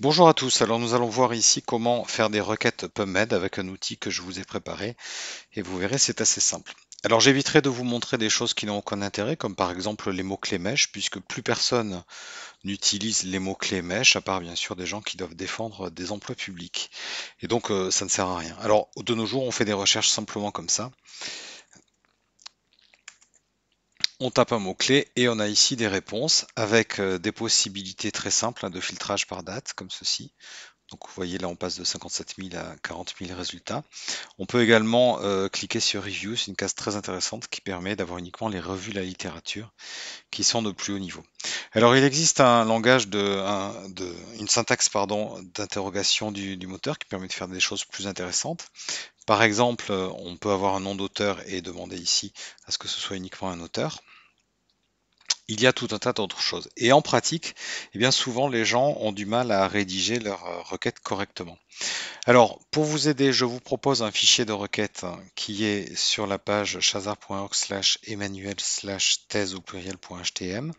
Bonjour à tous, alors nous allons voir ici comment faire des requêtes PubMed avec un outil que je vous ai préparé et vous verrez c'est assez simple. Alors j'éviterai de vous montrer des choses qui n'ont aucun intérêt comme par exemple les mots-clés mèches puisque plus personne n'utilise les mots-clés mèches à part bien sûr des gens qui doivent défendre des emplois publics et donc euh, ça ne sert à rien. Alors de nos jours on fait des recherches simplement comme ça on tape un mot-clé et on a ici des réponses avec euh, des possibilités très simples hein, de filtrage par date, comme ceci. Donc vous voyez là on passe de 57 000 à 40 000 résultats. On peut également euh, cliquer sur Review, c'est une case très intéressante qui permet d'avoir uniquement les revues de la littérature qui sont de plus haut niveau. Alors il existe un langage de, une syntaxe pardon d'interrogation du moteur qui permet de faire des choses plus intéressantes. Par exemple, euh, on peut avoir un nom d'auteur et demander ici à ce que ce soit uniquement un auteur il y a tout un tas d'autres choses. Et en pratique, eh bien souvent les gens ont du mal à rédiger leur euh, requête correctement. Alors, pour vous aider, je vous propose un fichier de requête hein, qui est sur la page chazarorg slash emmanuel slash thèse ou pluriel.htm.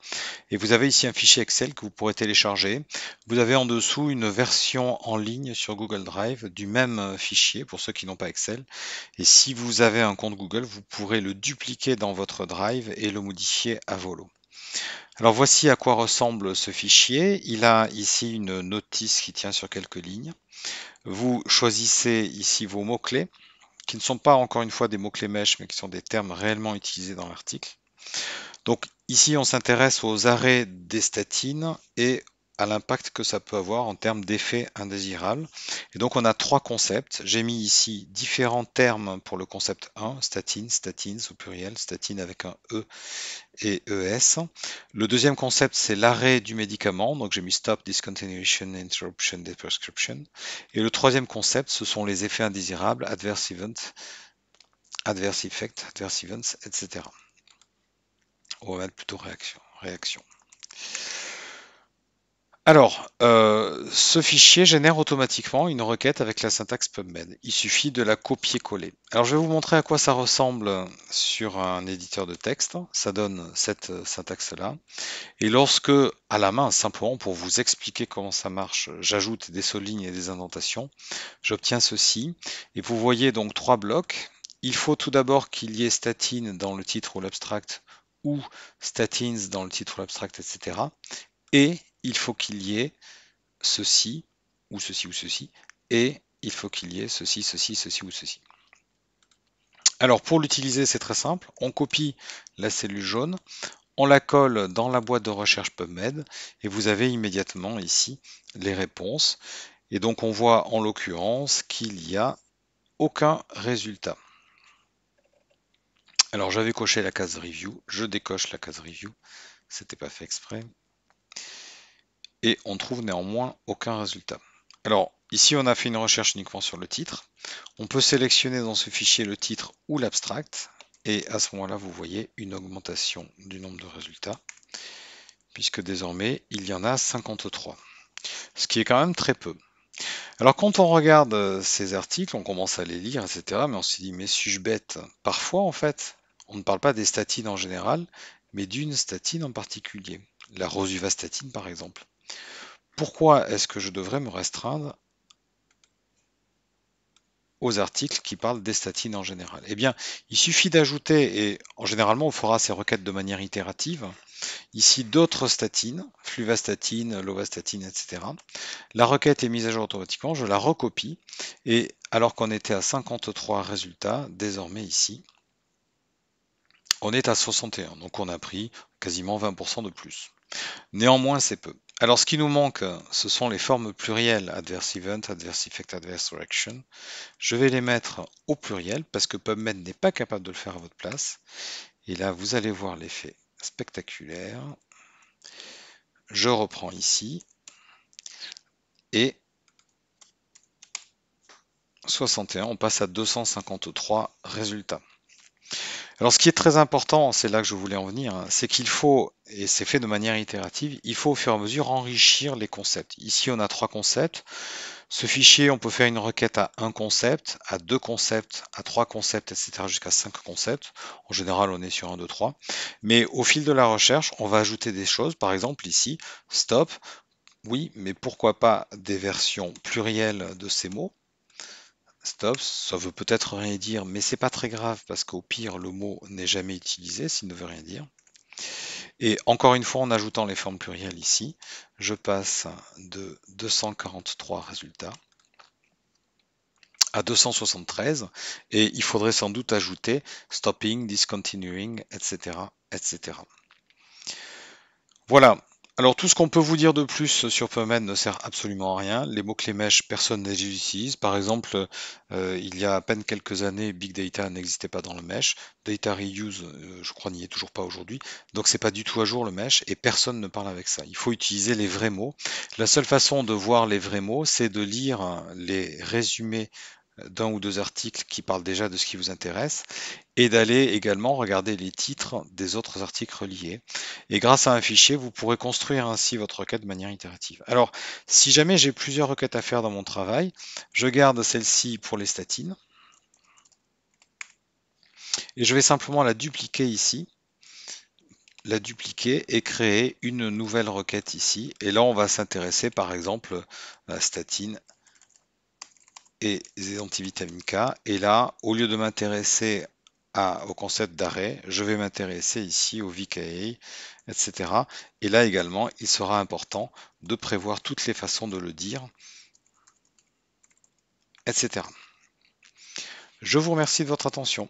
Et vous avez ici un fichier Excel que vous pourrez télécharger. Vous avez en dessous une version en ligne sur Google Drive du même euh, fichier pour ceux qui n'ont pas Excel. Et si vous avez un compte Google, vous pourrez le dupliquer dans votre Drive et le modifier à volo. Alors voici à quoi ressemble ce fichier. Il a ici une notice qui tient sur quelques lignes. Vous choisissez ici vos mots-clés, qui ne sont pas encore une fois des mots-clés mèches, mais qui sont des termes réellement utilisés dans l'article. Donc ici, on s'intéresse aux arrêts des statines et à l'impact que ça peut avoir en termes d'effets indésirables. Et donc on a trois concepts. J'ai mis ici différents termes pour le concept 1, statine, statines au pluriel, statine avec un E et ES. Le deuxième concept, c'est l'arrêt du médicament. Donc j'ai mis stop, discontinuation, interruption, des prescription. Et le troisième concept, ce sont les effets indésirables, adverse events, adverse effect, adverse events, etc. On va mettre plutôt réaction. Alors, euh, ce fichier génère automatiquement une requête avec la syntaxe PubMed. Il suffit de la copier-coller. Alors, je vais vous montrer à quoi ça ressemble sur un éditeur de texte. Ça donne cette syntaxe-là. Et lorsque, à la main, simplement pour vous expliquer comment ça marche, j'ajoute des lignes et des indentations, j'obtiens ceci. Et vous voyez donc trois blocs. Il faut tout d'abord qu'il y ait statine dans le titre ou l'abstract ou statins dans le titre ou l'abstract, etc. Et il faut qu'il y ait ceci, ou ceci, ou ceci, et il faut qu'il y ait ceci, ceci, ceci, ou ceci. Alors pour l'utiliser, c'est très simple. On copie la cellule jaune, on la colle dans la boîte de recherche PubMed, et vous avez immédiatement ici les réponses. Et donc on voit en l'occurrence qu'il n'y a aucun résultat. Alors j'avais coché la case review, je décoche la case review, c'était pas fait exprès et on trouve néanmoins aucun résultat. Alors ici on a fait une recherche uniquement sur le titre. On peut sélectionner dans ce fichier le titre ou l'abstract et à ce moment-là vous voyez une augmentation du nombre de résultats puisque désormais il y en a 53. Ce qui est quand même très peu. Alors quand on regarde euh, ces articles, on commence à les lire, etc. Mais on se dit, mais suis-je bête Parfois, en fait, on ne parle pas des statines en général, mais d'une statine en particulier, la rosuvastatine par exemple. Pourquoi est-ce que je devrais me restreindre aux articles qui parlent des statines en général Eh bien, il suffit d'ajouter, et en généralement on fera ces requêtes de manière itérative, ici d'autres statines, fluvastatine, lovastatine, etc. La requête est mise à jour automatiquement, je la recopie, et alors qu'on était à 53 résultats, désormais ici, on est à 61, donc on a pris quasiment 20% de plus. Néanmoins, c'est peu. Alors, ce qui nous manque, ce sont les formes plurielles adverse event, adverse effect, adverse reaction. Je vais les mettre au pluriel parce que PubMed n'est pas capable de le faire à votre place. Et là, vous allez voir l'effet spectaculaire. Je reprends ici et 61, on passe à 253 résultats. Alors ce qui est très important, c'est là que je voulais en venir, hein, c'est qu'il faut, et c'est fait de manière itérative, il faut au fur et à mesure enrichir les concepts. Ici on a trois concepts. Ce fichier, on peut faire une requête à un concept, à deux concepts, à trois concepts, etc. jusqu'à cinq concepts. En général, on est sur un, deux, trois. Mais au fil de la recherche, on va ajouter des choses. Par exemple, ici, stop. Oui, mais pourquoi pas des versions plurielles de ces mots Stop, ça veut peut-être rien dire, mais c'est pas très grave parce qu'au pire, le mot n'est jamais utilisé s'il ne veut rien dire. Et encore une fois, en ajoutant les formes plurielles ici, je passe de 243 résultats à 273 et il faudrait sans doute ajouter stopping, discontinuing, etc. etc. Voilà, alors tout ce qu'on peut vous dire de plus sur PubMed ne sert absolument à rien. Les mots-clés mèches, personne ne les utilise. Par exemple, euh, il y a à peine quelques années, Big Data n'existait pas dans le mesh. Data Reuse, euh, je crois, n'y est toujours pas aujourd'hui. Donc c'est pas du tout à jour le mesh et personne ne parle avec ça. Il faut utiliser les vrais mots. La seule façon de voir les vrais mots, c'est de lire les résumés d'un ou deux articles qui parlent déjà de ce qui vous intéresse et d'aller également regarder les titres des autres articles reliés. Et grâce à un fichier, vous pourrez construire ainsi votre requête de manière itérative. Alors, si jamais j'ai plusieurs requêtes à faire dans mon travail, je garde celle-ci pour les statines et je vais simplement la dupliquer ici la dupliquer et créer une nouvelle requête ici. Et là, on va s'intéresser par exemple à statine et les antivitamines K. Et là, au lieu de m'intéresser au concept d'arrêt, je vais m'intéresser ici au VKA, etc. Et là également, il sera important de prévoir toutes les façons de le dire, etc. Je vous remercie de votre attention.